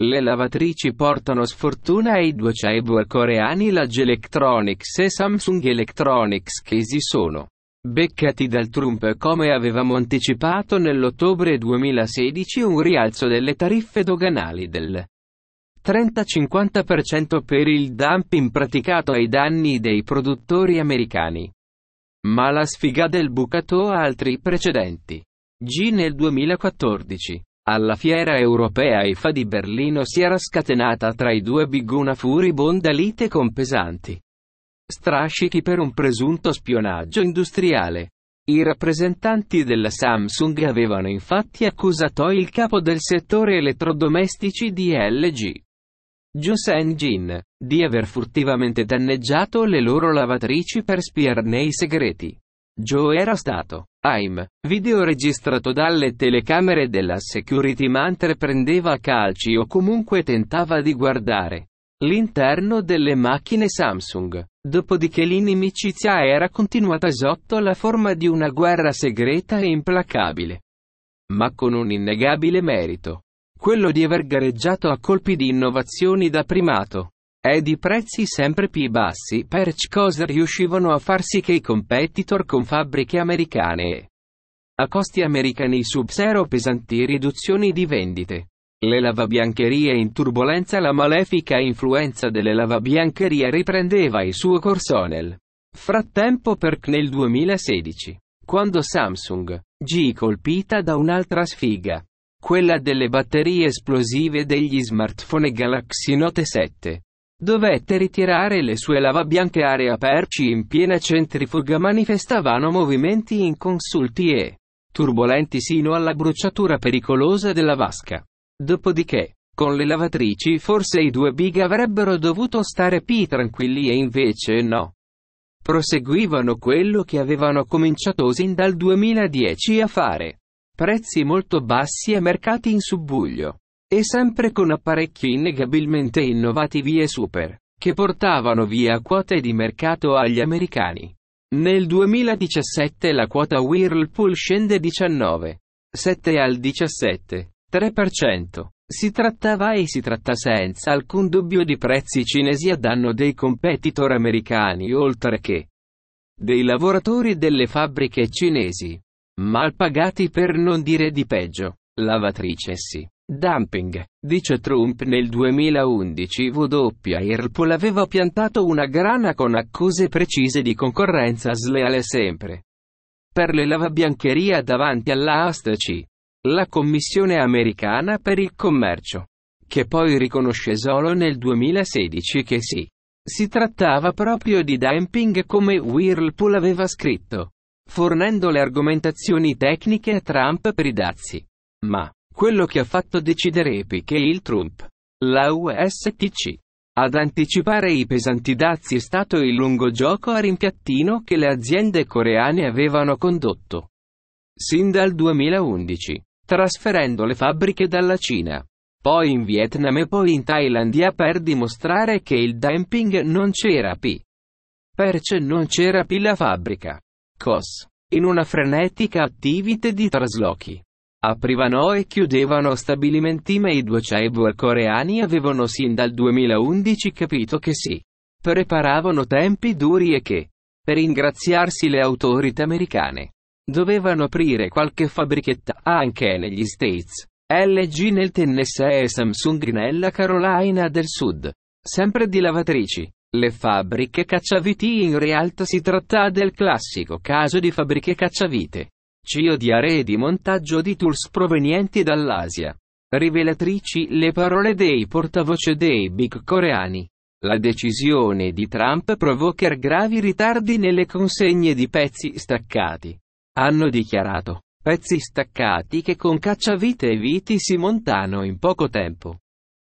Le lavatrici portano sfortuna ai due cyborg coreani Lage Electronics e Samsung Electronics che si sono beccati dal Trump come avevamo anticipato nell'ottobre 2016 un rialzo delle tariffe doganali del 30-50% per il dumping praticato ai danni dei produttori americani. Ma la sfiga del bucato ha altri precedenti. G nel 2014. Alla fiera europea IFA di Berlino si era scatenata tra i due big una furibonda lite con pesanti strascichi per un presunto spionaggio industriale. I rappresentanti della Samsung avevano infatti accusato il capo del settore elettrodomestici di LG, Joseon Jin, di aver furtivamente danneggiato le loro lavatrici per spiarne i segreti. Joe era stato, AIM, registrato dalle telecamere della security mentre prendeva calci o comunque tentava di guardare l'interno delle macchine Samsung. Dopodiché l'inimicizia era continuata sotto la forma di una guerra segreta e implacabile. Ma con un innegabile merito. Quello di aver gareggiato a colpi di innovazioni da primato e di prezzi sempre più bassi, per cosa riuscivano a far sì che i competitor con fabbriche americane a costi americani sub zero pesanti riduzioni di vendite. Le lavabiancherie in turbolenza La malefica influenza delle lavabiancherie riprendeva il suo corso nel frattempo perc nel 2016, quando Samsung G colpita da un'altra sfiga, quella delle batterie esplosive degli smartphone Galaxy Note 7, Dovette ritirare le sue lavabianche aree aperci in piena centrifuga manifestavano movimenti inconsulti e turbolenti sino alla bruciatura pericolosa della vasca. Dopodiché, con le lavatrici forse i due big avrebbero dovuto stare più tranquilli e invece no. Proseguivano quello che avevano cominciato sin dal 2010 a fare. Prezzi molto bassi e mercati in subbuglio. E sempre con apparecchi innegabilmente innovativi e super, che portavano via quote di mercato agli americani. Nel 2017 la quota Whirlpool scende 19,7 al 17,3%. Si trattava e si tratta senza alcun dubbio di prezzi cinesi a danno dei competitor americani oltre che dei lavoratori delle fabbriche cinesi. Mal pagati per non dire di peggio. Lavatrice sì. Dumping, dice Trump nel 2011 WIRPOL aveva piantato una grana con accuse precise di concorrenza sleale sempre. Per le lavabiancheria davanti alla ASTC. La Commissione americana per il commercio. Che poi riconosce solo nel 2016 che sì. Si trattava proprio di dumping come Whirlpool aveva scritto. Fornendo le argomentazioni tecniche a Trump per i dazi. Ma quello che ha fatto decidere Epic e il Trump. La USTC. Ad anticipare i pesanti dazi è stato il lungo gioco a rimpiattino che le aziende coreane avevano condotto. Sin dal 2011, trasferendo le fabbriche dalla Cina, poi in Vietnam e poi in Thailandia per dimostrare che il dumping non c'era P. Perce non c'era P la fabbrica. COS. In una frenetica attività di traslochi. Aprivano e chiudevano stabilimenti ma i due cyborg coreani avevano sin dal 2011 capito che si preparavano tempi duri e che, per ingraziarsi le autorità americane, dovevano aprire qualche fabbrichetta anche negli States. LG nel Tennessee e Samsung nella Carolina del Sud. Sempre di lavatrici. Le fabbriche cacciaviti in realtà si tratta del classico caso di fabbriche cacciavite. CIO di aree di montaggio di tools provenienti dall'Asia. Rivelatrici le parole dei portavoce dei big coreani. La decisione di Trump provoca gravi ritardi nelle consegne di pezzi staccati. Hanno dichiarato pezzi staccati che con cacciavite e viti si montano in poco tempo.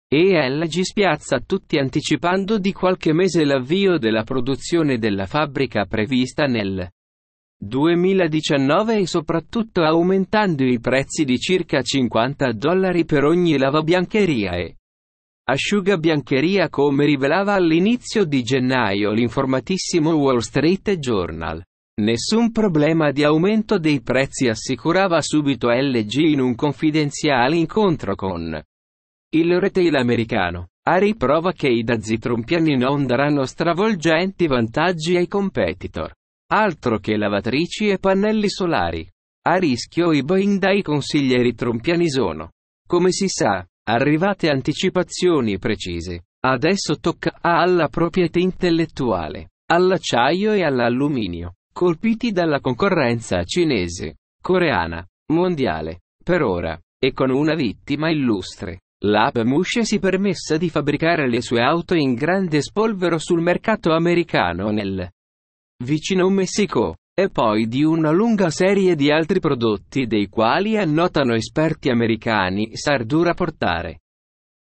E LG spiazza tutti anticipando di qualche mese l'avvio della produzione della fabbrica prevista nel 2019 e soprattutto aumentando i prezzi di circa 50 dollari per ogni lavabiancheria e asciugabiancheria come rivelava all'inizio di gennaio l'informatissimo Wall Street Journal. Nessun problema di aumento dei prezzi assicurava subito LG in un confidenziale incontro con il retail americano, a riprova che i dazi trumpiani non daranno stravolgenti vantaggi ai competitor. Altro che lavatrici e pannelli solari. A rischio i Boeing dai consiglieri trompiani sono. Come si sa, arrivate anticipazioni precise. Adesso tocca alla proprietà intellettuale, all'acciaio e all'alluminio, colpiti dalla concorrenza cinese, coreana, mondiale, per ora, e con una vittima illustre. L'Ab Mush si permessa di fabbricare le sue auto in grande spolvero sul mercato americano nel vicino Messico, e poi di una lunga serie di altri prodotti dei quali annotano esperti americani sardu Portare.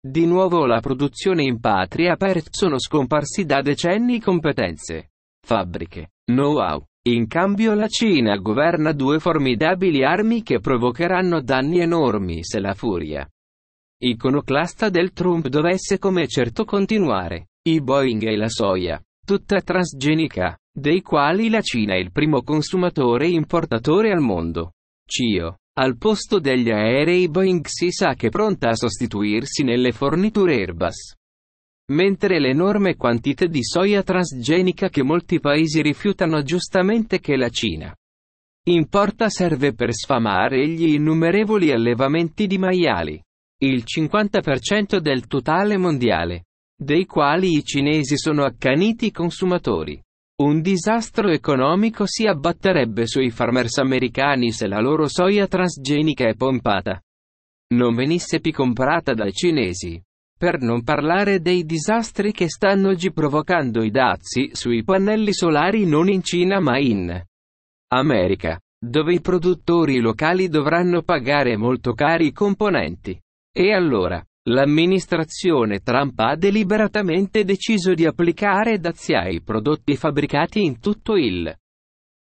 Di nuovo la produzione in patria per sono scomparsi da decenni competenze, fabbriche, know-how. In cambio la Cina governa due formidabili armi che provocheranno danni enormi se la furia iconoclasta del Trump dovesse come certo continuare. I Boeing e la soia, tutta transgenica, dei quali la Cina è il primo consumatore e importatore al mondo. CIO. Al posto degli aerei Boeing si sa che è pronta a sostituirsi nelle forniture Airbus. Mentre l'enorme quantità di soia transgenica che molti paesi rifiutano giustamente che la Cina importa serve per sfamare gli innumerevoli allevamenti di maiali. Il 50% del totale mondiale, dei quali i cinesi sono accaniti consumatori. Un disastro economico si abbatterebbe sui farmers americani se la loro soia transgenica è pompata non venisse più comprata dai cinesi. Per non parlare dei disastri che stanno oggi provocando i dazi sui pannelli solari non in Cina ma in America, dove i produttori locali dovranno pagare molto cari i componenti. E allora, L'amministrazione Trump ha deliberatamente deciso di applicare Dazia ai prodotti fabbricati in tutto il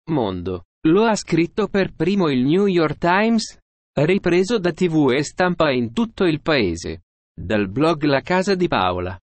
mondo. Lo ha scritto per primo il New York Times, ripreso da tv e stampa in tutto il paese. Dal blog La Casa di Paola.